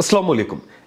Aslam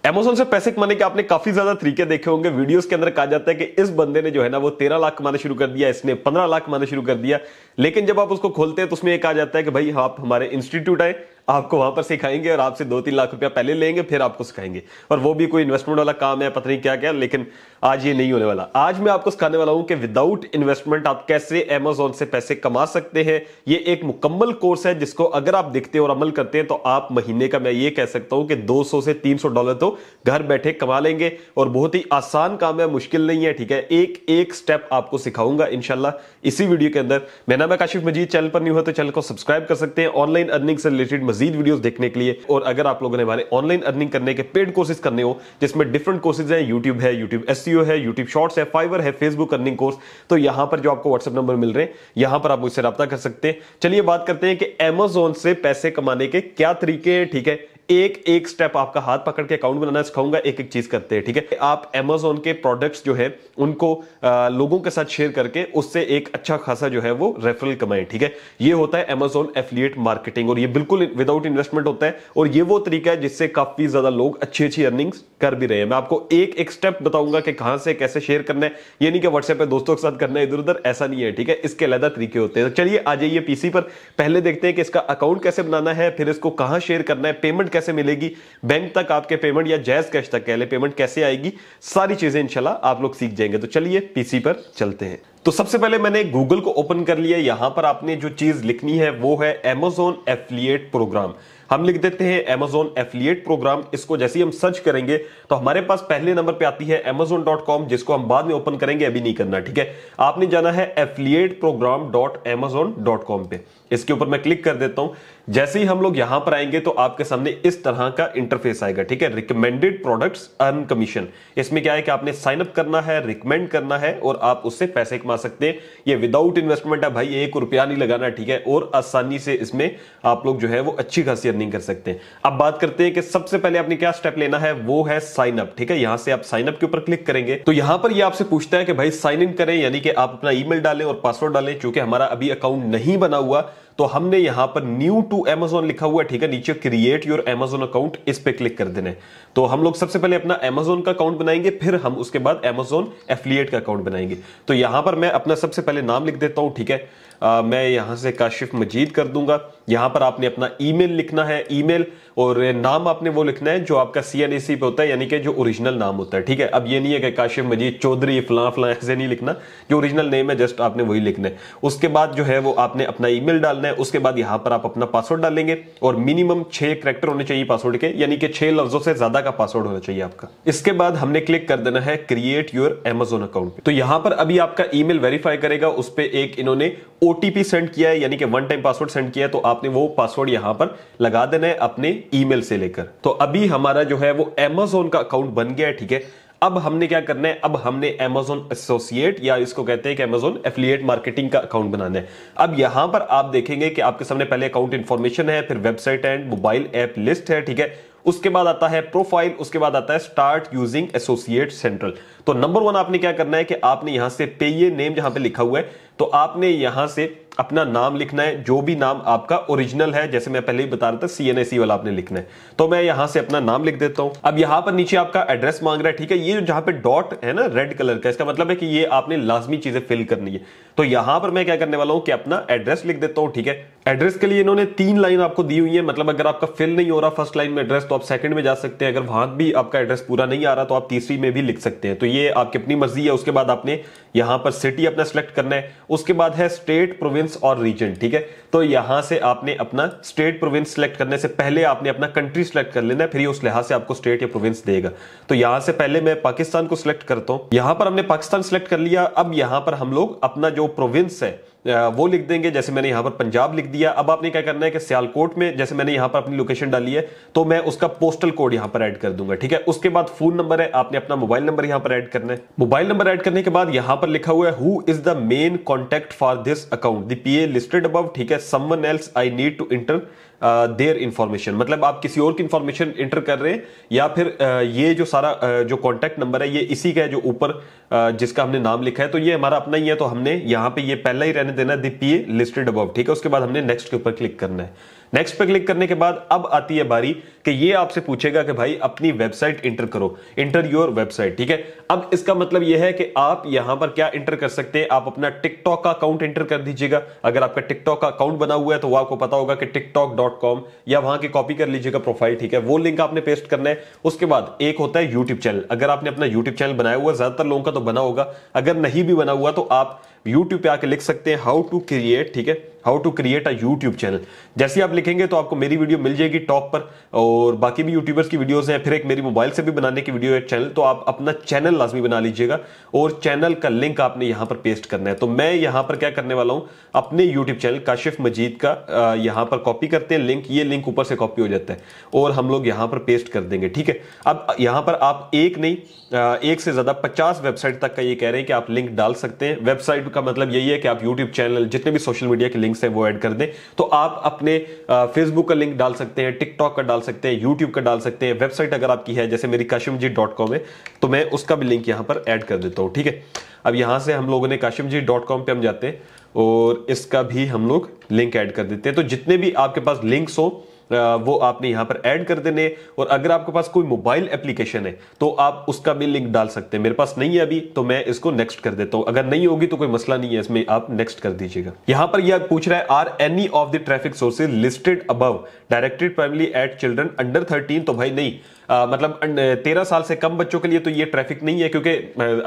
Amazon से पैसे कमाने के आपने काफी ज्यादा तरीके देखे होंगे वीडियोस के अंदर कहा जाता है कि इस बंदे ने जो है ना वो तेरह लाख कमाना शुरू कर दिया इसने पंद्रह लाख कमाना शुरू कर दिया लेकिन जब आप उसको खोलते हैं तो उसमें यह कहा जाता है कि भाई हाँ, आप हमारे इंस्टीट्यूट आए आपको वहां पर सिखाएंगे और आपसे दो तीन लाख रुपया पहले लेंगे फिर आपको सिखाएंगे और वो भी कोई इन्वेस्टमेंट वाला काम है पता नहीं क्या क्या लेकिन आज ये नहीं होने वाला आज मैं आपको सिखाने वाला हूं कि विदाउट इन्वेस्टमेंट आप कैसे एमेजोन से पैसे कमा सकते हैं ये एक मुकम्मल कोर्स है जिसको अगर आप देखते और अमल करते हैं तो आप महीने का मैं ये कह सकता हूं कि दो से तीन डॉलर तो घर बैठे कमा लेंगे और बहुत ही आसान काम है मुश्किल नहीं है ठीक है एक एक स्टेप आपको सिखाऊंगा इनशाला इसी वीडियो के अंदर मेरा नाम है काशिफ मजीद चैनल पर नहीं हुआ तो चैनल को सब्सक्राइब कर सकते हैं ऑनलाइन अर्निंग से रिलेटेड मजीद वीडियोस देखने के लिए और अगर आप लोगों ने हमारे ऑनलाइन अर्निंग करने के पेड कोर्सेज करने हो जिसमें डिफरेंट कोर्सेज हैं यूट्यूब है यूट्यूब एस e है यूट्यूब शॉर्ट्स है फाइवर है फेसबुक अर्निंग कोर्स तो यहां पर जो आपको व्हाट्सअप नंबर मिल रहे हैं यहां पर आप मुझसे रब्ता कर सकते हैं चलिए बात करते हैं कि एमेजोन से पैसे कमाने के क्या तरीके हैं ठीक है एक एक स्टेप आपका हाथ पकड़ के अकाउंट बनाना सिखाऊंगा एक एक चीज करते हैं ठीक है आप एमेजोन के प्रोडक्ट्स जो है उनको आ, लोगों के साथ शेयर करके उससे एक अच्छा खासा जो है वो रेफरल कमाए ठीक है ये होता है एमेजोन एफिलियट मार्केटिंग और ये बिल्कुल विदाउट इन्वेस्टमेंट होता है और ये वो तरीका है जिससे काफी ज्यादा लोग अच्छी अच्छी अर्निंग्स कर भी रहे हैं मैं आपको एक एक स्टेप बताऊंगा कि कहां से कैसे शेयर करना है ये नहीं कि व्हाट्सएप पे दोस्तों के साथ करना है इधर उधर ऐसा नहीं है ठीक है इसके अलहदा तरीके होते हैं तो चलिए आ जाइए पीसी पर पहले देखते हैं कि इसका अकाउंट कैसे बनाना है फिर इसको कहां शेयर करना है पेमेंट पेमेंट कैसे मिलेगी बैंक तक आपके पेमेंट या जैज कैश तक कह कहले पेमेंट कैसे आएगी सारी चीजें इंशाल्लाह आप लोग सीख जाएंगे तो चलिए पीसी पर चलते हैं तो सबसे पहले मैंने गूगल को ओपन कर लिया यहां पर आपने जो चीज लिखनी है वो है एमेजोन एफिलिएट प्रोग्राम हम लिख देते हैं एमेजोन एफिलिएट प्रोग्राम इसको जैसे ही हम सर्च करेंगे तो हमारे पास पहले नंबर पे आती है एमेजोन डॉट कॉम जिसको हम बाद में ओपन करेंगे अभी नहीं करना ठीक है आपने जाना है affiliate program dot Amazon dot com पे इसके ऊपर मैं क्लिक कर देता हूं जैसे ही हम लोग यहां पर आएंगे तो आपके सामने इस तरह का इंटरफेस आएगा ठीक है रिकमेंडेड प्रोडक्ट्स अर्न कमीशन इसमें क्या है कि आपने साइन अप करना है रिकमेंड करना है और आप उससे पैसे कमा सकते हैं ये विदाउट इन्वेस्टमेंट है भाई एक रुपया नहीं लगाना ठीक है और आसानी से इसमें आप लोग जो है वो अच्छी खासी अर्निंग कर सकते हैं अब बात करते हैं कि सबसे पहले आपने क्या स्टेप लेना है वो है साइन अप ठीक है यहां से आप साइन अप के ऊपर क्लिक करेंगे तो यहां पर ये आपसे पूछता है कि भाई साइन इन करें यानी कि आप अपना ईमेल डालें और पासवर्ड डालें चूंकि हमारा अभी अकाउंट नहीं बना हुआ तो हमने यहां पर न्यू टू एमेजोन लिखा हुआ है ठीक है नीचे क्रिएट योर एमेजोन अकाउंट इस पे क्लिक कर देने तो हम लोग सबसे पहले अपना एमेजोन का अकाउंट बनाएंगे फिर हम उसके बाद एमेजोन एफिलियट का अकाउंट बनाएंगे तो यहां पर मैं अपना सबसे पहले नाम लिख देता हूं ठीक है आ, मैं यहाँ से काशिफ मजीद कर दूंगा यहाँ पर आपने अपना ईमेल लिखना है ईमेल और नाम आपने वो लिखना है जो आपका सी एन ए सी पे होता है यानी कि जो ओरिजिनल नाम होता है ठीक है अब ये नहीं है कि काशिफ मजीद चौधरी फला फला ऐसे नहीं लिखना जो ओरिजिनल नेम है जस्ट आपने वही लिखना है उसके बाद जो है वो आपने अपना ईमेल डालना है उसके बाद यहाँ पर आप अपना पासवर्ड डालेंगे और मिनिमम छः करेक्टर होने चाहिए पासवर्ड के यानी कि छः लफ्जों से ज़्यादा का पासवर्ड होना चाहिए आपका इसके बाद हमने क्लिक कर देना है क्रिएट योर एमेजोन अकाउंट तो यहाँ पर अभी आपका ई मेल वेरीफाई करेगा उस पर एक इन्होंने ओ ओटीपी सेंड किया है यानी कि वन टाइम पासवर्ड सेंड किया है तो आपने वो पासवर्ड यहां पर लगा देना है अपने ईमेल से लेकर तो अभी हमारा जो है वो एमेजोन का अकाउंट बन गया है ठीक है अब हमने क्या करना है अब हमने एमेजोन एसोसिएट या इसको कहते हैं कि एमेजोन एफिलियट मार्केटिंग का अकाउंट बनाना है अब यहां पर आप देखेंगे कि आपके सामने पहले अकाउंट इंफॉर्मेशन है फिर website and mobile app list है ठीक है उसके बाद आता है प्रोफाइल उसके बाद आता है स्टार्ट यूजिंग एसोसिएट सेंट्रल तो नंबर वन आपने क्या करना है कि आपने यहां से पे ये नेम जहां पे लिखा हुआ है तो आपने यहां से अपना नाम लिखना है जो भी नाम आपका ओरिजिनल है जैसे मैं पहले ही बता रहा था सीएनएसी वाला आपने लिखना है तो मैं यहां से अपना नाम लिख देता हूं अब यहां पर नीचे आपका एड्रेस मांग रहा है ठीक है ये जहां पे डॉट है ना रेड कलर का इसका मतलब है कि ये आपने लाजमी चीजें फिल करनी है तो यहां पर मैं क्या करने वाला हूं कि अपना एड्रेस लिख देता हूं ठीक है एड्रेस के लिए इन्होंने तीन लाइन आपको दी हुई है मतलब अगर आपका फिल नहीं हो रहा फर्स्ट लाइन में एड्रेस तो आप सेकंड में जा सकते हैं अगर वहां भी आपका एड्रेस पूरा नहीं आ रहा तो आप तीसरी में भी लिख सकते हैं तो ये आपकी अपनी मर्जी है उसके बाद आपने यहां पर सिटी अपना सिलेक्ट करना है उसके बाद है स्टेट प्रोविंस और रीजन ठीक है तो यहां से आपने अपना स्टेट प्रोविंस सिलेक्ट करने से पहले आपने अपना कंट्री सिलेक्ट कर लेना है फिर उस लिहाज से आपको स्टेट या प्रोविंस देगा तो यहां से पहले मैं पाकिस्तान को सिलेक्ट करता हूं यहां पर हमने पाकिस्तान सिलेक्ट कर लिया अब यहां पर हम लोग अपना जो प्रोविंस है वो लिख देंगे जैसे मैंने यहाँ पर पंजाब लिख दिया अब आपने क्या करना है कि सियालकोट में जैसे मैंने यहां पर अपनी लोकेशन डाली है तो मैं उसका पोस्टल कोड यहां पर ऐड कर दूंगा ठीक है उसके बाद फोन नंबर है आपने अपना मोबाइल नंबर यहां पर ऐड करना है मोबाइल नंबर ऐड करने के बाद यहां पर लिखा हुआ है who is the main contact for this account the payee listed अब ठीक है someone else I need to enter their information मतलब आप किसी और की इंफॉर्मेशन इंटर कर रहे हैं या फिर uh, ये जो सारा uh, जो कॉन्टैक्ट नंबर है ये इसी का है जो ऊपर uh, जिसका हमने नाम लिखा है तो ये हमारा अपना ही है तो हमने यहाँ पे ये पहला ही रहने देना है दी लिस्टेड अबाउट ठीक है उसके बाद हमने नेक्स्ट के ऊपर क्लिक करना है नेक्स्ट पे क्लिक करने के बाद अब आती है बारी कि ये आपसे पूछेगा कि भाई अपनी वेबसाइट इंटर करो इंटर योर वेबसाइट ठीक है अब इसका मतलब यह है कि आप यहां पर क्या इंटर कर सकते हैं आप अपना टिकटॉक का अकाउंट इंटर कर दीजिएगा अगर आपका टिकटॉक का अकाउंट बना हुआ है तो वो आपको पता होगा कि टिकटॉक डॉट कॉम या वहां की कॉपी कर लीजिएगा प्रोफाइल ठीक है वो लिंक आपने पेस्ट करना है उसके बाद एक होता है यूट्यूब चैनल अगर आपने अपना यूट्यूब चैनल बनाया हुआ ज्यादातर लोगों का तो बना होगा अगर नहीं भी बना हुआ तो आप यूट्यूब पे आके लिख सकते हैं हाउ टू क्रिएट ठीक है how to create a YouTube channel जैसे आप लिखेंगे तो आपको मेरी वीडियो मिल जाएगी टॉप पर और बाकी भी यूट्यूबर्स की वीडियोस हैं फिर एक मेरी मोबाइल से भी बनाने की वीडियो है चैनल तो आप अपना चैनल लाजमी बना लीजिएगा और चैनल का लिंक आपने यहाँ पर पेस्ट करना है तो मैं यहाँ पर क्या करने वाला हूँ अपने यूट्यूब चैनल काशिफ मजीद का यहाँ पर कॉपी करते हैं लिंक ये लिंक ऊपर से कॉपी हो जाता है और हम लोग यहाँ पर पेस्ट कर देंगे ठीक है अब यहाँ पर आप एक नहीं एक से ज़्यादा 50 वेबसाइट तक का ये कह रहे हैं कि आप लिंक डाल सकते हैं वेबसाइट का मतलब यही है कि आप यूट्यूब चैनल जितने भी सोशल मीडिया के लिंक्स हैं वो ऐड कर दें तो आप अपने फेसबुक का लिंक डाल सकते हैं टिकटॉक का डाल सकते हैं यूट्यूब का डाल सकते हैं वेबसाइट अगर आपकी है जैसे मेरी काशिम जी डॉट कॉम है तो मैं उसका भी लिंक यहां पर ऐड कर देता हूं ठीक है अब यहां से हम लोगों ने काशिम जी डॉट कॉम पर हम जाते हैं और इसका भी हम लोग लिंक ऐड कर देते हैं तो जितने भी आपके पास लिंक्स हो वो आपने यहां पर ऐड कर देने और अगर आपके पास कोई मोबाइल एप्लीकेशन है तो आप उसका भी लिंक डाल सकते हैं मेरे पास नहीं है अभी तो मैं इसको नेक्स्ट कर देता हूं अगर नहीं होगी तो कोई मसला नहीं है इसमें आप नेक्स्ट कर दीजिएगा यहां पर यह पूछ रहा है are any of the traffic sources listed above directed primarily at children under thirteen तो भाई नहीं मतलब तेरह साल से कम बच्चों के लिए तो ये ट्रैफिक नहीं है क्योंकि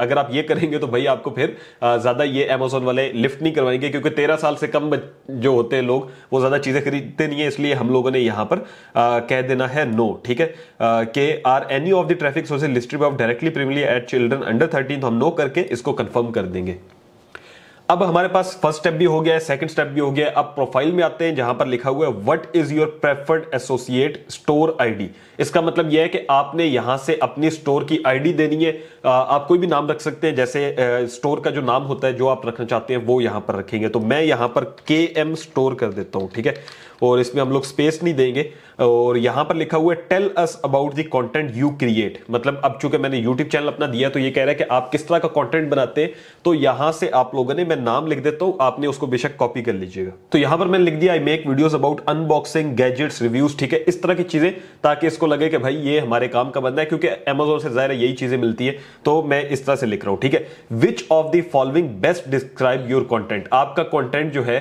अगर आप ये करेंगे तो भाई आपको फिर ज़्यादा ये अमेजोन वाले लिफ्ट नहीं करवाएंगे क्योंकि तेरह साल से कम जो होते हैं लोग वो ज़्यादा चीज़ें खरीदते नहीं है इसलिए हम लोगों ने यहाँ पर कह देना है नो ठीक है के are any of the traffic sources listed of directly premier at children under thirteen तो हम नो करके इसको कंफर्म कर देंगे अब हमारे पास फर्स्ट स्टेप भी हो गया है सेकंड स्टेप भी हो गया है अब प्रोफाइल में आते हैं जहां पर लिखा हुआ है what is your preferred associate store ID इसका मतलब यह है कि आपने यहां से अपनी स्टोर की आईडी देनी है आप कोई भी नाम रख सकते हैं जैसे स्टोर का जो नाम होता है जो आप रखना चाहते हैं वो यहां पर रखेंगे तो मैं यहां पर के स्टोर कर देता हूं ठीक है और इसमें हम लोग स्पेस नहीं देंगे और यहां पर लिखा हुआ है tell us about the content you create मतलब अब चूंकि मैंने यूट्यूब चैनल अपना दिया तो ये कह रहा है कि आप किस तरह का कंटेंट बनाते हैं तो यहां से आप लोगों ने मैं नाम लिख देता हूं आपने उसको बेशक कॉपी कर लीजिएगा तो यहां पर मैंने लिख दिया I make videos about unboxing gadgets reviews ठीक है इस तरह की चीज़ें ताकि इसको लगे कि भाई ये हमारे काम का बंदा है क्योंकि अमेजोन से ज़ाहिर यही चीज़ें मिलती है तो मैं इस तरह से लिख रहा हूं ठीक है which of the following best describe your content आपका कॉन्टेंट जो है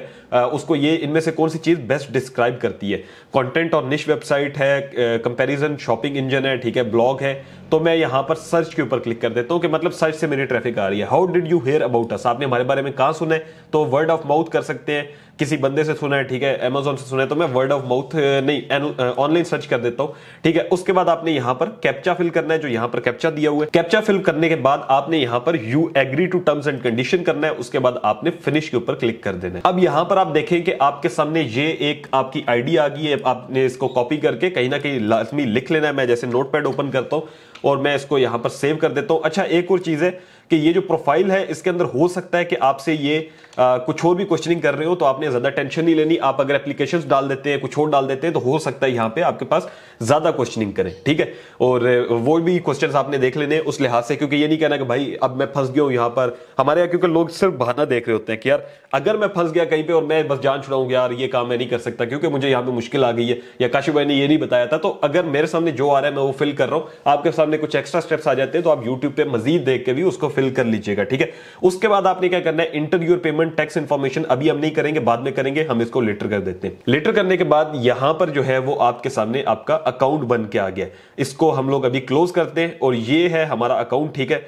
उसको ये इनमें से कौन सी चीज़ बेस्ट डिस्क्राइब करती है कॉन्टेंट और निश इंग्लिश वेबसाइट है कंपैरिजन शॉपिंग इंजन है ठीक है ब्लॉग है तो मैं यहां पर सर्च के ऊपर क्लिक कर देता हूं कि मतलब सर्च से मेरी ट्रैफिक आ रही है how did you hear about us आपने हमारे बारे में कहा सुना है तो वर्ड ऑफ माउथ कर सकते हैं किसी बंदे से सुना है ठीक है एमेजोन से सुना है तो मैं वर्ड ऑफ माउथ नहीं ऑनलाइन सर्च कर देता हूं ठीक है उसके बाद आपने यहाँ पर कैप्चा फिल करना है जो यहां पर कैप्चा दिया हुआ है कैप्चा फिल करने के बाद आपने यहाँ पर you agree to terms and condition करना है उसके बाद आपने फिनिश के ऊपर क्लिक कर देना है अब यहाँ पर आप देखें कि आपके सामने ये एक आपकी आईडी आ गई है आपने इसको कॉपी करके कहीं ना कहीं लाजमी लिख लेना है मैं जैसे नोट ओपन करता हूँ और मैं इसको यहाँ पर सेव कर देता हूं अच्छा एक और चीज़ है कि ये जो प्रोफाइल है इसके अंदर हो सकता है कि आपसे ये आ, कुछ और भी क्वेश्चनिंग कर रहे हो तो आपने ज्यादा टेंशन नहीं लेनी आप अगर एप्लीकेशन डाल देते हैं कुछ और डाल देते हैं तो हो सकता है यहाँ पे आपके पास ज्यादा क्वेश्चनिंग करें ठीक है और वो भी क्वेश्चन आपने देख लेने उस लिहाज से क्योंकि ये नहीं कहना कि भाई अब मैं फंस गया हूँ यहां पर हमारे यहाँ क्योंकि लोग सिर्फ बहाना देख रहे होते हैं कि यार अगर मैं फंस गया कहीं पर और मैं बस जान छुड़ाऊंगा यार ये काम मैं नहीं कर सकता क्योंकि मुझे यहां पर मुश्किल आ गई है या काशी भाई ने ये नहीं बताया था तो अगर मेरे सामने जो आ रहा है मैं वो फिल कर रहा हूँ आपके सामने कुछ एक्स्ट्रा स्टेप्स आ जाते हैं तो आप यूट्यूब पे मजीद देख के भी उसको फिल कर लीजिएगा ठीक है उसके बाद आपने क्या करना है enter your payment tax information अभी हम नहीं करेंगे बाद में करेंगे हम इसको लेटर कर देते हैं लेटर करने के बाद यहां पर जो है वो आपके सामने आपका अकाउंट बन के आ गया इसको हम लोग अभी क्लोज करते हैं और ये है हमारा अकाउंट ठीक है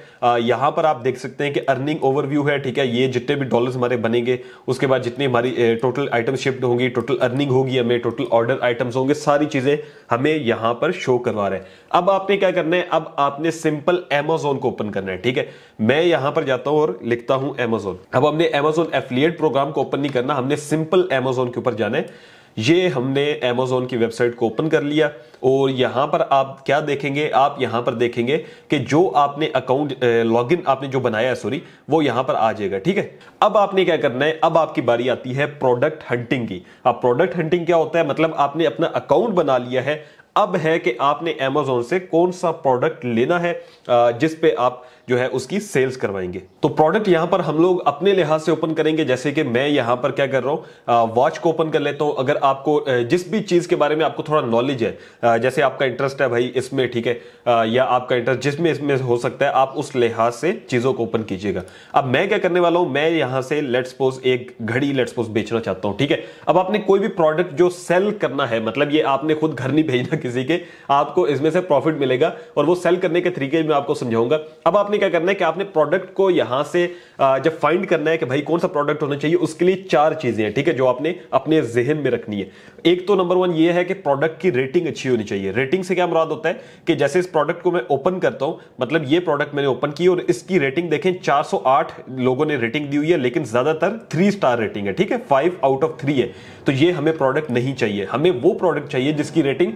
यहां पर आप देख सकते हैं कि अर्निंग ओवरव्यू है ठीक है ये जितने भी डॉलर हमारे बनेंगे उसके बाद जितनी हमारी टोटल आइटम शिफ्ट होंगी टोटल अर्निंग होगी हमें टोटल ऑर्डर आइटम्स होंगे सारी चीजें हमें यहां पर शो करवा रहे हैं अब आपने क्या करना है अब आपने सिंपल एमेजोन को ओपन करना है ठीक है मैं यहां पर जाता हूं और लिखता हूं एमेजोन अब हमने एमेजोन एफिलियट प्रोग्राम को ओपन नहीं करना हमने सिंपल एमेजोन के ऊपर जाना है ये हमने एमेजोन की वेबसाइट को ओपन कर लिया और यहां पर आप क्या देखेंगे आप यहां पर देखेंगे कि जो आपने अकाउंट लॉगिन आपने जो बनाया है सॉरी वो यहां पर आ जाएगा ठीक है अब आपने क्या करना है अब आपकी बारी आती है प्रोडक्ट हंटिंग की अब प्रोडक्ट हंटिंग क्या होता है मतलब आपने अपना अकाउंट बना लिया है अब है कि आपने एमेजोन से कौन सा प्रोडक्ट लेना है जिसपे आप जो है उसकी सेल्स करवाएंगे तो प्रोडक्ट यहां पर हम लोग अपने लिहाज से ओपन करेंगे जैसे कि मैं यहां पर क्या कर रहा हूं वॉच को ओपन कर लेता हूं अगर आपको जिस भी चीज के बारे में आपको थोड़ा नॉलेज है जैसे आपका इंटरेस्ट है भाई इसमें ठीक है या आपका इंटरेस्ट जिसमें इसमें हो सकता है आप उस लिहाज से चीजों को ओपन कीजिएगा अब मैं क्या करने वाला हूं मैं यहां से लेट सपोज एक घड़ी लेट सपोज बेचना चाहता हूं ठीक है अब आपने कोई भी प्रोडक्ट जो सेल करना है मतलब ये आपने खुद घर नहीं भेजना किसी के आपको इसमें से प्रॉफिट मिलेगा और वो सेल करने के तरीके मैं आपको समझाऊंगा अब आपने आपने क्या करना है कि आपने प्रोडक्ट को यहां से जब फाइंड करना है कि भाई कौन सा प्रोडक्ट होना चाहिए उसके लिए चार चीजें हैं ठीक है जो आपने अपने जहन में रखनी है एक तो नंबर वन ये है कि प्रोडक्ट की रेटिंग अच्छी होनी चाहिए रेटिंग से क्या मुराद होता है कि जैसे इस प्रोडक्ट को मैं ओपन करता हूं मतलब ये प्रोडक्ट मैंने ओपन की और इसकी रेटिंग देखें चार लोगों ने रेटिंग दी हुई है लेकिन ज्यादातर थ्री स्टार रेटिंग है ठीक है फाइव आउट ऑफ थ्री है तो ये हमें प्रोडक्ट नहीं चाहिए हमें वो प्रोडक्ट चाहिए जिसकी रेटिंग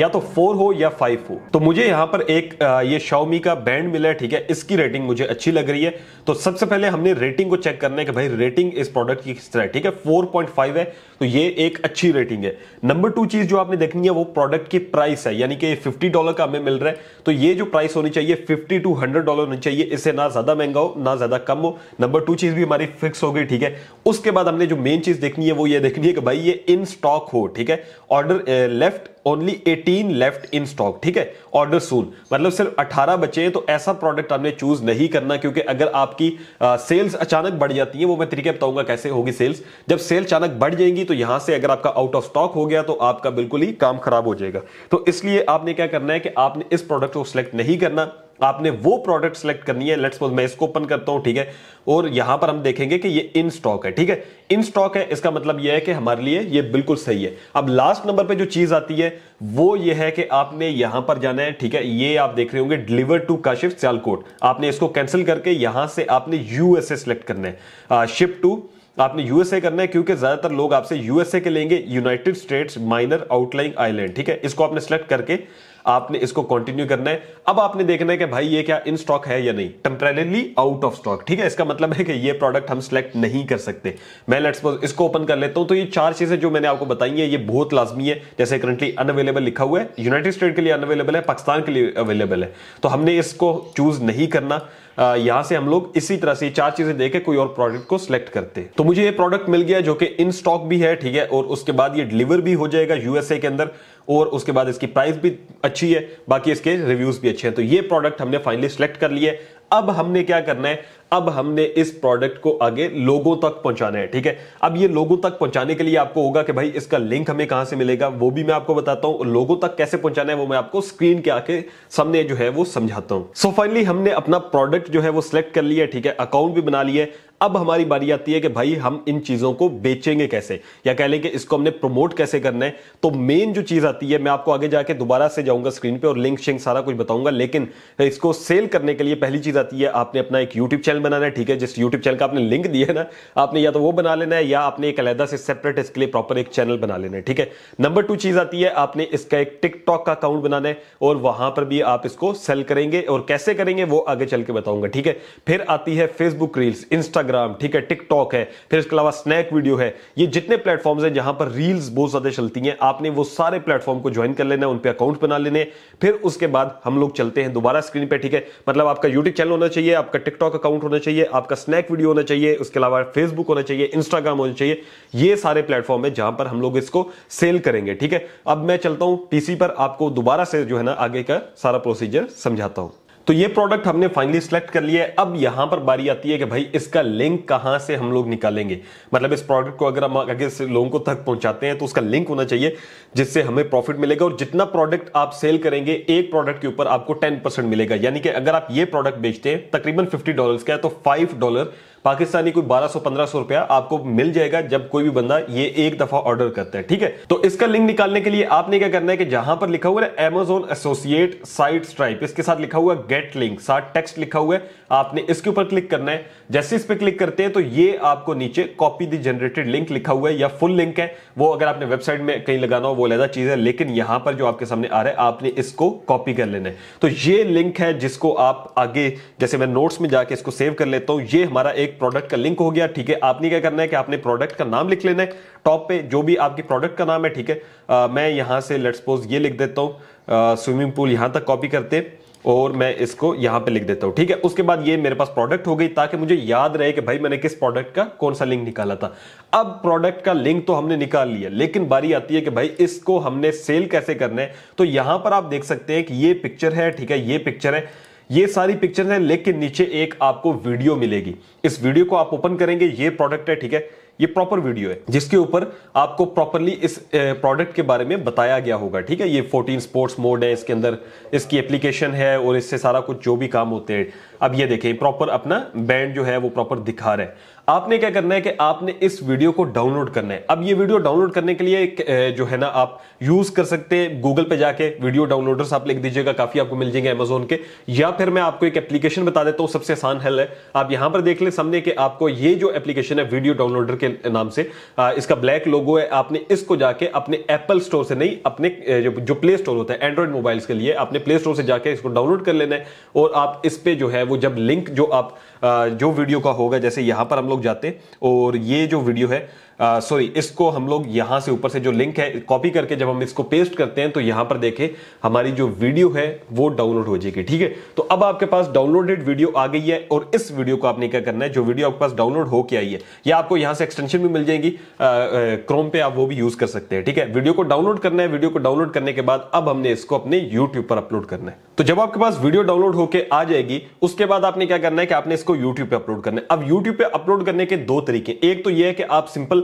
या तो फोर हो या फाइव हो तो मुझे यहां पर एक ये शाओमी का बैंड मिला है ठीक है इसकी रेटिंग मुझे अच्छी लग रही है तो सबसे पहले हमने रेटिंग को चेक करना है कि भाई रेटिंग इस प्रोडक्ट की किस तरह है ठीक है 4.5 है तो ये एक अच्छी रेटिंग है नंबर टू चीज जो आपने देखनी है वो प्रोडक्ट की प्राइस है यानी कि फिफ्टी डॉलर का हमें मिल रहा है तो ये जो प्राइस होनी चाहिए फिफ्टी टू हंड्रेड डॉलर होनी चाहिए इससे ना ज्यादा महंगा हो ना ज्यादा कम हो नंबर टू चीज भी हमारी फिक्स हो गई ठीक है उसके बाद हमने जो मेन चीज देखनी है वो ये देखनी है कि भाई ये इन स्टॉक हो ठीक है order left uh, only 18 left in stock ठीक है ऑर्डर सून मतलब सिर्फ 18 बचे हैं तो ऐसा प्रोडक्ट हमने चूज नहीं करना क्योंकि अगर आपकी सेल्स अचानक बढ़ जाती है वो मैं तरीके बताऊंगा कैसे होगी सेल्स जब सेल अचानक बढ़ जाएंगी तो यहां से अगर आपका आउट ऑफ स्टॉक हो गया तो आपका बिल्कुल ही काम खराब हो जाएगा तो इसलिए आपने क्या करना है कि आपने इस प्रोडक्ट को सिलेक्ट नहीं करना आपने वो प्रोडक्ट सेलेक्ट करनी है लेट्स मैं इसको ओपन करता हूं ठीक है और यहां पर हम देखेंगे कि ये इन स्टॉक है ठीक है इन स्टॉक है इसका मतलब ये है कि हमारे लिए ये बिल्कुल सही है अब लास्ट नंबर पे जो चीज आती है वो ये है कि आपने यहां पर जाना है ठीक है ये आप देख रहे होंगे डिलीवर टू काशिफ सियालकोट आपने इसको कैंसिल करके यहां से आपने यूएसए सेलेक्ट करना है शिप टू आपने यूएसए करना है क्योंकि ज्यादातर लोग आपसे यूएसए के लेंगे United States minor outlying island ठीक है इसको आपने सेलेक्ट करके आपने इसको कंटिन्यू करना है अब आपने देखना है कि भाई ये क्या इन स्टॉक है या नहीं टेम्परेली आउट ऑफ स्टॉक ठीक है इसका मतलब है कि ये प्रोडक्ट हम सिलेक्ट नहीं कर सकते मैं लेट्स सपोज इसको ओपन कर लेता हूं तो ये चार चीजें जो मैंने आपको बताई है ये बहुत लाजमी है जैसे करंटली अनअवेलेबल लिखा हुआ है यूनाइटेड स्टेट के लिए अनअवेलेबल है पाकिस्तान के लिए अवेलेबल है तो हमने इसको चूज नहीं करना यहां से हम लोग इसी तरह से चार चीजें देकर कोई और प्रोडक्ट को सिलेक्ट करते तो मुझे ये प्रोडक्ट मिल गया जो कि इन स्टॉक भी है ठीक है और उसके बाद ये डिलीवर भी हो जाएगा यूएसए के अंदर और उसके बाद इसकी प्राइस भी अच्छी है बाकी इसके रिव्यूज भी अच्छे हैं तो ये प्रोडक्ट हमने फाइनली सेलेक्ट कर लिए अब हमने क्या करना है अब हमने इस प्रोडक्ट को आगे लोगों तक पहुंचाना है ठीक है अब ये लोगों तक पहुंचाने के लिए आपको होगा कि भाई इसका लिंक हमें कहां से मिलेगा वो भी मैं आपको बताता हूं लोगों तक कैसे पहुंचाना है वो मैं आपको स्क्रीन के आके सामने जो है वो समझाता हूं सो so फाइनली हमने अपना प्रोडक्ट जो है वो सिलेक्ट कर लिया ठीक है अकाउंट भी बना लिया अब हमारी बारी आती है कि भाई हम इन चीजों को बेचेंगे कैसे या कह लें कि इसको हमने प्रमोट कैसे करना है तो मेन जो चीज आती है मैं आपको आगे जाके दोबारा से जाऊंगा स्क्रीन पे और लिंक शिंक सारा कुछ बताऊंगा लेकिन इसको सेल करने के लिए पहली चीज आती है आपने अपना एक यूट्यूब चैनल बनाना है ठीक है जिस यूट्यूब चैनल का आपने लिंक दिया है ना आपने या तो वो बना लेना है या आपने एक अलहदा से सेपरेट इसके लिए प्रॉपर एक चैनल बना लेना है ठीक है नंबर टू चीज आती है आपने इसका एक टिकटॉक का अकाउंट बनाना है और वहां पर भी आप इसको सेल करेंगे और कैसे करेंगे वो आगे चल के बताऊंगा ठीक है फिर आती है फेसबुक रील्स इंस्टाग्राम इंस्टाग्राम ठीक है टिकटॉक है फिर इसके अलावा स्नैक वीडियो है ये जितने प्लेटफॉर्म है जहां पर रील्स बहुत ज्यादा चलती हैं आपने वो सारे प्लेटफॉर्म को ज्वाइन कर लेना है उन पर अकाउंट बना लेने फिर उसके बाद हम लोग चलते हैं दोबारा स्क्रीन पर ठीक है मतलब आपका यूट्यूब चैनल होना चाहिए आपका टिकटॉक अकाउंट होना चाहिए आपका स्नैक वीडियो होना चाहिए उसके अलावा फेसबुक होना चाहिए इंस्टाग्राम होना चाहिए ये सारे प्लेटफॉर्म है जहां पर हम लोग इसको सेल करेंगे ठीक है अब मैं चलता हूं पीसी पर आपको दोबारा से जो है ना आगे का सारा प्रोसीजर समझाता हूं तो ये प्रोडक्ट हमने फाइनली सेलेक्ट कर लिया है अब यहां पर बारी आती है कि भाई इसका लिंक कहां से हम लोग निकालेंगे मतलब इस प्रोडक्ट को अगर हम आगे लोगों को तक पहुंचाते हैं तो उसका लिंक होना चाहिए जिससे हमें प्रॉफिट मिलेगा और जितना प्रोडक्ट आप सेल करेंगे एक प्रोडक्ट के ऊपर आपको टेन मिलेगा यानी कि अगर आप ये प्रोडक्ट बेचते हैं तकरीबन फिफ्टी डॉलर का है तो फाइव डॉलर पाकिस्तानी कोई 1200-1500 रुपया आपको मिल जाएगा जब कोई भी बंदा ये एक दफा ऑर्डर करता है ठीक है तो इसका लिंक निकालने के लिए आपने क्या करना है कि जहां पर लिखा हुआ है एमेजोन एसोसिएट साइट स्ट्राइप इसके साथ लिखा हुआ गेट लिंक साथ टेक्स्ट लिखा हुआ है आपने इसके ऊपर क्लिक करना है जैसे इस पर क्लिक करते हैं तो ये आपको नीचे कॉपी दी जनरेटेड लिंक लिखा हुआ है या फुल लिंक है वो अगर आपने वेबसाइट में कहीं लगाना हो वो लहदा चीज है लेकिन यहां पर जो आपके सामने आ रहा है आपने इसको कॉपी कर लेना है तो ये लिंक है जिसको आप आगे जैसे मैं नोट्स में जाके इसको सेव कर लेता हूं ये हमारा एक प्रोडक्ट का लिंक हो गया ठीक है आपने क्या करना है कि आपने प्रोडक्ट का नाम लिख लेना है टॉप पे जो भी आपके प्रोडक्ट का नाम है ठीक है मैं यहां से लेट सपोज ये लिख देता हूं स्विमिंग पूल यहां तक कॉपी करते और मैं इसको यहां पे लिख देता हूं ठीक है उसके बाद ये मेरे पास प्रोडक्ट हो गई ताकि मुझे याद रहे कि भाई मैंने किस प्रोडक्ट का कौन सा लिंक निकाला था अब प्रोडक्ट का लिंक तो हमने निकाल लिया लेकिन बारी आती है कि भाई इसको हमने सेल कैसे करना है तो यहां पर आप देख सकते हैं कि ये पिक्चर है ठीक है ये पिक्चर है ये सारी पिक्चर है लेकिन नीचे एक आपको वीडियो मिलेगी इस वीडियो को आप ओपन करेंगे ये प्रोडक्ट है ठीक है ये प्रॉपर वीडियो है जिसके ऊपर आपको प्रॉपरली इस प्रोडक्ट के बारे में बताया गया होगा ठीक है ये 14 स्पोर्ट्स मोड है इसके अंदर इसकी एप्लीकेशन है और इससे सारा कुछ जो भी काम होते हैं अब ये देखें प्रॉपर अपना बैंड जो है वो प्रॉपर दिखा रहे हैं आपने क्या करना है कि आपने इस वीडियो को डाउनलोड करना है अब ये वीडियो डाउनलोड करने के लिए जो है ना आप यूज कर सकते हैं गूगल पे जाके वीडियो डाउनलोडर्स आप लिख दीजिएगा काफी आपको मिल जाएंगे अमेजोन के या फिर मैं आपको एक एप्लीकेशन बता देता हूँ सबसे आसान हल है आप यहां पर देख ले सामने कि आपको ये जो एप्लीकेशन है वीडियो डाउनलोडर के नाम से इसका ब्लैक लोगो है आपने इसको जाके अपने एप्पल स्टोर से नहीं अपने जो प्ले स्टोर होता है एंड्रॉइड मोबाइल्स के लिए आपने प्ले स्टोर से जाके इसको डाउनलोड कर लेना है और आप इस पे जो है वो जब लिंक जो आप जो वीडियो का होगा जैसे यहां पर हम लोग लोग जाते और ये जो वीडियो है सॉरी uh, इसको हम लोग यहां से ऊपर से जो लिंक है कॉपी करके जब हम इसको पेस्ट करते हैं तो यहां पर देखें हमारी जो वीडियो है वो डाउनलोड हो जाएगी ठीक है तो अब आपके पास डाउनलोडेड वीडियो आ गई है और इस वीडियो को आपने क्या करना है जो वीडियो आपके पास डाउनलोड के आई है या आपको यहां से एक्सटेंशन भी मिल जाएगी क्रोम uh, uh, पे आप वो भी यूज कर सकते हैं ठीक है वीडियो को डाउनलोड करना है वीडियो को डाउनलोड करने के बाद अब हमने इसको अपने यूट्यूब पर अपलोड करना है तो जब आपके पास वीडियो डाउनलोड होकर आ जाएगी उसके बाद आपने क्या करना है कि आपने इसको यूट्यूब पे अपलोड करना है अब यूट्यूब पे अपलोड करने के दो तरीके एक तो यह है कि आप सिंपल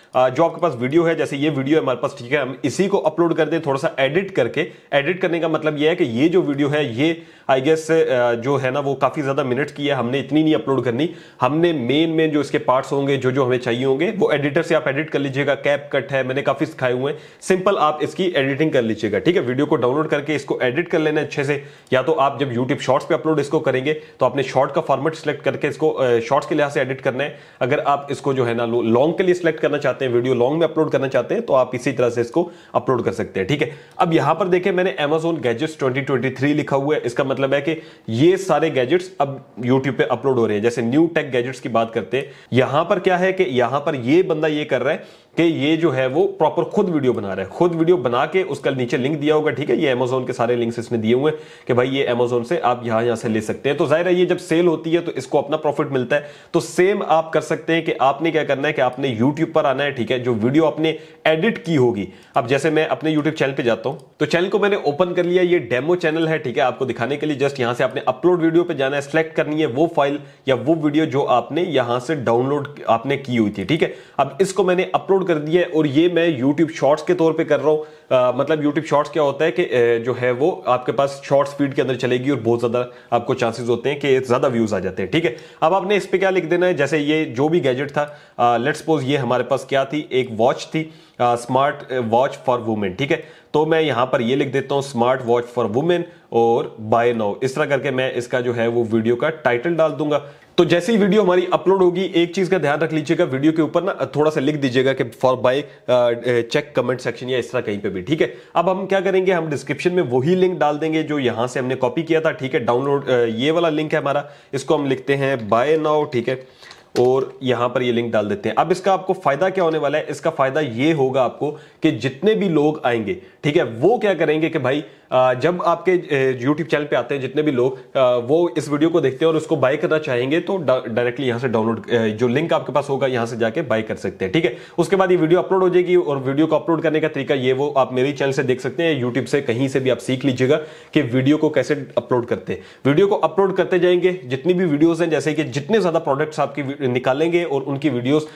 जो आपके पास वीडियो है जैसे ये वीडियो है हमारे पास ठीक है हम इसी को अपलोड कर दें थोड़ा सा एडिट करके एडिट करने का मतलब ये है कि ये जो वीडियो है ये आई गेस जो है ना वो काफ़ी ज़्यादा मिनट की है हमने इतनी नहीं अपलोड करनी हमने मेन मेन जो इसके पार्ट्स होंगे जो जो हमें चाहिए होंगे वो एडिटर से आप एडिट कर लीजिएगा कैप कट है मैंने काफ़ी सिखाए हुए हैं सिंपल आप इसकी एडिटिंग कर लीजिएगा ठीक है वीडियो को डाउनलोड करके इसको एडिट कर लेना अच्छे से या तो आप जब यूट्यूब शॉर्ट्स पर अपलोड इसको करेंगे तो आपने शॉर्ट का फॉर्मेट सिलेक्ट करके इसको शॉर्ट्स के लिहाज से एडिट करना है अगर आप इसको जो है ना लॉन्ग के लिए सिलेक्ट करना चाहते चाहते हैं वीडियो लॉन्ग में अपलोड करना चाहते हैं तो आप इसी तरह से इसको अपलोड कर सकते हैं ठीक है अब यहां पर देखें मैंने एमेजोन गैजेट्स 2023 लिखा हुआ है इसका मतलब है कि ये सारे गैजेट्स अब यूट्यूब पे अपलोड हो रहे हैं जैसे न्यू टेक गैजेट्स की बात करते हैं यहां पर क्या है कि यहां पर ये बंदा ये कर रहा है कि ये जो है वो प्रॉपर खुद वीडियो बना रहा है खुद वीडियो बना के उसका नीचे लिंक दिया होगा ठीक है ये अमेजोन के सारे लिंक्स इसने दिए हुए हैं कि भाई ये अमेजोन से आप यहां यहां से ले सकते हैं तो जाहिर है ये जब सेल होती है तो इसको अपना प्रॉफिट मिलता है तो सेम आप कर सकते हैं कि आपने क्या करना है कि आपने यूट्यूब पर आना है ठीक है जो वीडियो आपने एडिट की होगी अब जैसे मैं अपने यूट्यूब चैनल पर जाता हूं तो चैनल को मैंने ओपन कर लिया ये डेमो चैनल है ठीक है आपको दिखाने के लिए जस्ट यहां से आपने अपलोड वीडियो पर जाना है सिलेक्ट करनी है वो फाइल या वो वीडियो जो आपने यहां से डाउनलोड आपने की हुई थी ठीक है अब इसको मैंने अपलोड अपलोड कर दिया है और ये मैं यूट्यूब शॉर्ट्स के तौर पे कर रहा हूँ मतलब यूट्यूब शॉर्ट्स क्या होता है कि जो है वो आपके पास शॉर्ट्स फीड के अंदर चलेगी और बहुत ज़्यादा आपको चांसेस होते हैं कि ज़्यादा व्यूज़ आ जाते हैं ठीक है अब आपने इस पर क्या लिख देना है जैसे ये जो भी गैजेट था लेट सपोज ये हमारे पास क्या थी एक वॉच थी स्मार्ट वॉच फॉर वुमेन ठीक है तो मैं यहां पर ये लिख देता हूं स्मार्ट वॉच फॉर वुमेन और बाय नाउ इस तरह करके मैं इसका जो है वो वीडियो का टाइटल डाल दूंगा तो जैसे ही वीडियो हमारी अपलोड होगी एक चीज का ध्यान रख लीजिएगा वीडियो के ऊपर ना थोड़ा सा लिख दीजिएगा कि for buy check comment section या इस तरह कहीं पे भी ठीक है अब हम क्या करेंगे हम डिस्क्रिप्शन में वही लिंक डाल देंगे जो यहां से हमने कॉपी किया था ठीक है डाउनलोड uh, ये वाला लिंक है हमारा इसको हम लिखते हैं बाय नाउ ठीक है और यहां पर ये लिंक डाल देते हैं अब इसका आपको फायदा क्या होने वाला है इसका फायदा ये होगा आपको कि जितने भी लोग आएंगे ठीक है वो क्या करेंगे कि भाई जब आपके यूट्यूब चैनल पे आते हैं जितने भी लोग वो इस वीडियो को देखते हैं और उसको बाय करना चाहेंगे तो डायरेक्टली यहां से डाउनलोड जो लिंक आपके पास होगा यहां से जाके बाय कर सकते हैं ठीक है उसके बाद ये वीडियो अपलोड हो जाएगी और वीडियो को अपलोड करने का तरीका ये वो आप मेरे चैनल से देख सकते हैं यूट्यूब से कहीं से भी आप सीख लीजिएगा कि वीडियो को कैसे अपलोड करते हैं वीडियो को अपलोड करते जाएंगे जितनी भी वीडियोज हैं जैसे कि जितने ज़्यादा प्रोडक्ट्स आपकी निकालेंगे और उनकी वीडियोज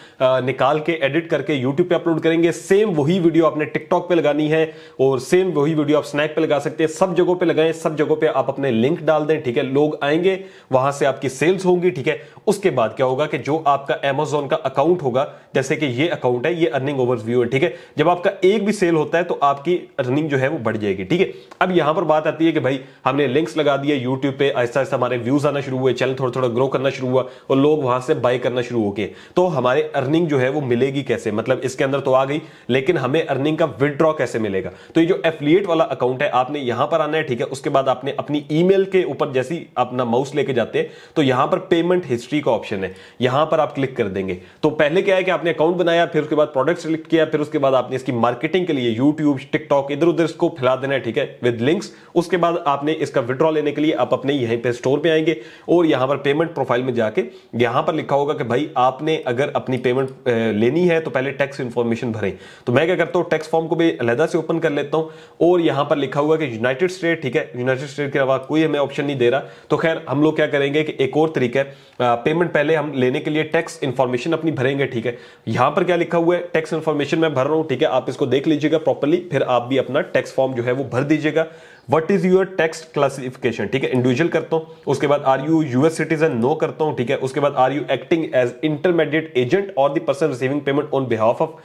निकाल के एडिट करके यूट्यूब पे अपलोड करेंगे सेम वही वीडियो आपने टिकटॉक पे लगानी है और सेम वही वीडियो आप स्नैक पे लगा सकते हैं सब जगहों पे लगाएं सब जगहों पे आप अपने लिंक डाल दें ठीक है लोग आएंगे वहां से आपकी सेल्स होंगी ठीक है उसके बाद क्या होगा कि जो आपका एमेजोन का अकाउंट होगा जैसे कि ये अकाउंट है ये अर्निंग ओवर व्यू है ठीक है जब आपका एक भी सेल होता है तो आपकी अर्निंग जो है वो बढ़ जाएगी ठीक है अब यहां पर बात आती है कि भाई हमने लिंक्स लगा दिए यूट्यूब पे आहिस्ता आहिस्ता हमारे व्यूज आना शुरू हुए चैनल थोड़ा थोड़ा ग्रो करना शुरू हुआ और लोग वहां से बाय करना शुरू हो गए तो हमारे अर्निंग जो है वो मिलेगी कैसे मतलब इसके अंदर तो आ गई लेकिन हमें अर्निंग का विदड्रॉ कैसे मिलेगा तो ये जो एफिलिएट वाला अकाउंट है आपने आपने यहां पर आना है ठीक है उसके बाद आपने अपनी ईमेल के ऊपर जैसी अपना माउस लेके जाते हैं तो यहां पर पेमेंट हिस्ट्री का ऑप्शन है यहां पर आप क्लिक कर देंगे तो पहले क्या है कि आपने अकाउंट बनाया फिर उसके बाद प्रोडक्ट सेलेक्ट किया फिर उसके बाद आपने इसकी मार्केटिंग के लिए यूट्यूब टिकटॉक इधर उधर इसको फैला देना है ठीक है विद लिंक्स उसके बाद आपने इसका विड्रॉ लेने के लिए आप अपने यहीं पर स्टोर पर आएंगे और यहां पर पेमेंट प्रोफाइल में जाके यहां पर लिखा होगा कि भाई आपने अगर अपनी पेमेंट लेनी है तो पहले टैक्स इंफॉर्मेशन भरें तो मैं क्या करता हूं टैक्स फॉर्म को भी अलहदा से ओपन कर लेता हूं और यहां पर लिखा हुआ हुआ कि यूनाइटेड स्टेट ठीक है यूनाइटेड स्टेट के अलावा कोई हमें ऑप्शन नहीं दे रहा तो खैर हम लोग क्या करेंगे कि एक और तरीका है पेमेंट पहले हम लेने के लिए टैक्स इन्फॉर्मेशन अपनी भरेंगे ठीक है यहां पर क्या लिखा हुआ है टैक्स इन्फॉर्मेशन मैं भर रहा हूँ ठीक है आप इसको देख लीजिएगा प्रॉपरली फिर आप भी अपना टैक्स फॉर्म जो है वो भर दीजिएगा what is your tax classification ठीक है इंडिविजुअल करता हूँ उसके बाद are you US citizen no करता हूँ ठीक है उसके बाद are you acting as intermediate agent or दर्सन receiving payment on behalf of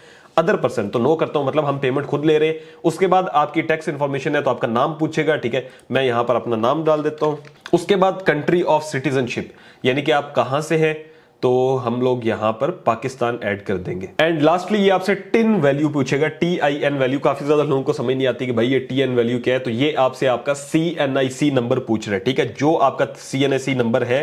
other person तो नो करता हूं मतलब हम पेमेंट खुद ले रहे हैं उसके बाद आपकी टैक्स इंफॉर्मेशन है तो आपका नाम पूछेगा ठीक है मैं यहां पर अपना नाम डाल देता हूं उसके बाद कंट्री ऑफ सिटीजनशिप यानी कि आप कहां से हैं तो हम लोग यहां पर पाकिस्तान ऐड कर देंगे एंड लास्टली ये आपसे टिन वैल्यू पूछेगा टी आई एन वैल्यू काफी ज्यादा लोगों को समझ नहीं आती कि भाई ये टी एन वैल्यू क्या है तो ये आपसे आपका सी एन आई सी नंबर पूछ रहा है ठीक है जो आपका सी एन आई सी नंबर है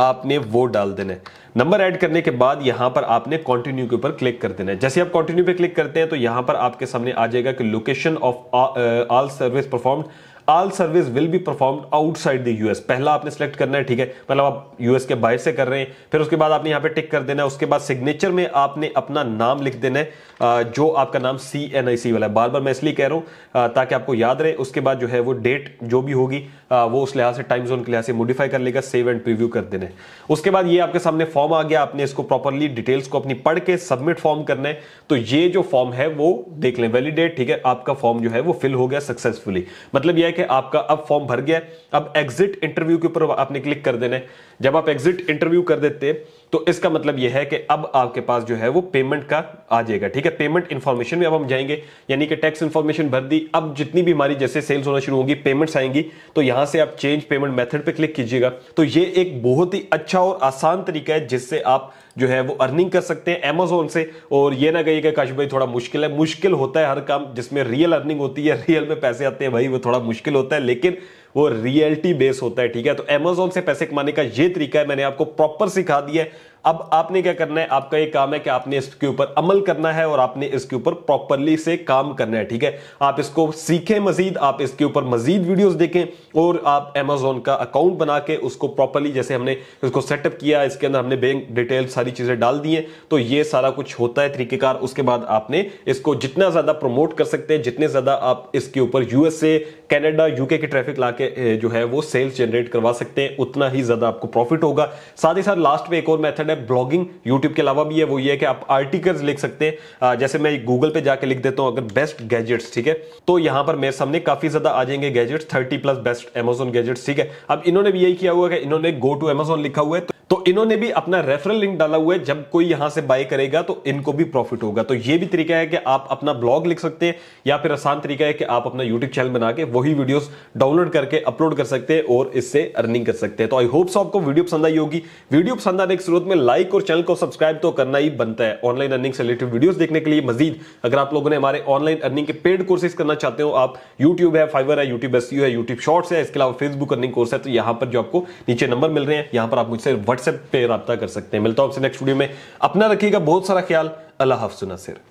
आपने वो डाल देना है नंबर ऐड करने के बाद यहां पर आपने कंटिन्यू के ऊपर क्लिक कर देना है जैसे आप कंटिन्यू पे क्लिक करते हैं तो यहां पर आपके सामने आ जाएगा कि location of all service performed all service will be performed outside the US पहला आपने सेलेक्ट करना है ठीक है मतलब आप यूएस के बाहर से कर रहे हैं फिर उसके बाद आपने यहां पे टिक कर देना है उसके बाद सिग्नेचर में आपने अपना नाम लिख देना है जो आपका नाम सी एन आई सी वाला है बार बार मैं इसलिए कह रहा हूं ताकि आपको याद रहे उसके बाद जो है वो डेट जो भी होगी वो उस लिहाज से टाइम जोन के लिहाज से मॉडिफाई कर लेगा सेव एंड प्रिव्यू कर देना है उसके बाद ये आपके सामने फॉर्म आ गया आपने इसको प्रॉपरली डिटेल्स को अपनी पढ़ के सबमिट फॉर्म करना है तो ये जो फॉर्म है वो देख लें वैलिडेट ठीक है आपका फॉर्म जो है वो फिल हो गया सक्सेसफुली मतलब यह कि आपका अब फॉर्म भर गया अब एग्जिट इंटरव्यू के ऊपर आपने क्लिक कर देना है जब आप एग्जिट इंटरव्यू कर देते हैं तो इसका मतलब यह है कि अब आपके पास जो है वो पेमेंट का आ जाएगा ठीक है पेमेंट इन्फॉर्मेशन में अब हम जाएंगे यानी कि टैक्स इंफॉर्मेशन भर दी अब जितनी भी हमारी जैसे सेल्स होना शुरू होगी पेमेंट्स आएंगी तो यहां से आप चेंज पेमेंट मेथड पे क्लिक कीजिएगा तो ये एक बहुत ही अच्छा और आसान तरीका है जिससे आप जो है वो अर्निंग कर सकते हैं एमेजोन से और ये ना कहिए कि काश भाई थोड़ा मुश्किल है मुश्किल होता है हर काम जिसमें रियल अर्निंग होती है रियल में पैसे आते हैं भाई वो थोड़ा मुश्किल होता है लेकिन वो रियलिटी बेस होता है ठीक है तो एमेजोन से पैसे कमाने का ये तरीका है मैंने आपको प्रॉपर सिखा दिया है अब आपने क्या करना है आपका ये काम है कि आपने इसके ऊपर अमल करना है और आपने इसके ऊपर प्रॉपरली से काम करना है ठीक है आप इसको सीखें मजीद आप इसके ऊपर मजीद वीडियोस देखें और आप अमेजोन का अकाउंट बना के उसको प्रॉपरली जैसे हमने इसको सेटअप किया इसके अंदर हमने बैंक डिटेल सारी चीज़ें डाल दी है तो ये सारा कुछ होता है तरीकेकार उसके बाद आपने इसको जितना ज़्यादा प्रमोट कर सकते हैं जितने ज़्यादा आप इसके ऊपर यूएसए कैनेडा यूके की ट्रैफिक ला के जो है वो सेल्स जनरेट करवा सकते हैं उतना ही ज़्यादा आपको प्रॉफिट होगा साथ ही साथ लास्ट में एक और मैथड है है ब्लॉगिंग यूट्यूब के अलावा भी है वो ये है कि आप आर्टिकल्स लिख सकते हैं जैसे मैं गूगल पे जाके लिख देता हूं अगर बेस्ट गैजेट्स ठीक है तो यहां पर मेरे सामने काफी ज्यादा आ जाएंगे gadgets thirty plus best Amazon gadgets ठीक है अब इन्होंने भी यही किया हुआ है कि इन्होंने गो टू एमेजोन लिखा हुआ है तो तो इन्होंने भी अपना रेफरल लिंक डाला हुआ है जब कोई यहां से बाय करेगा तो इनको भी प्रॉफिट होगा तो ये भी तरीका है कि आप अपना ब्लॉग लिख सकते हैं या फिर आसान तरीका है कि आप अपना यूट्यूब चैनल बना के वही वीडियोस डाउनलोड करके अपलोड कर सकते हैं और इससे अर्निंग कर सकते हैं तो आई होप सो आपको वीडियो पसंद आई होगी वीडियो पसंद आने की जरूरत में लाइक और चैनल को सब्सक्राइब तो करना ही बनता है ऑनलाइन अर्निंग से रिलेटेड वीडियो देखने के लिए मजीद अगर आप लोगों ने हमारे ऑनलाइन अर्निंग के पेड कोर्सेज करना चाहते हो आप यूट्यूब है फाइवर है यूट्यूब एस e है यूट्यूब शॉर्ट्स है इसके अलावा फेसबुक अर्निंग कोर्स है तो यहां पर जो आपको नीचे नंबर मिल रहे हैं यहां पर आप मुझसे व्हाट व्हाट्सएप पे रब्ता कर सकते हैं मिलता हूं आपसे नेक्स्ट वीडियो में अपना रखिएगा बहुत सारा ख्याल अल्लाह हाफ सुना सिर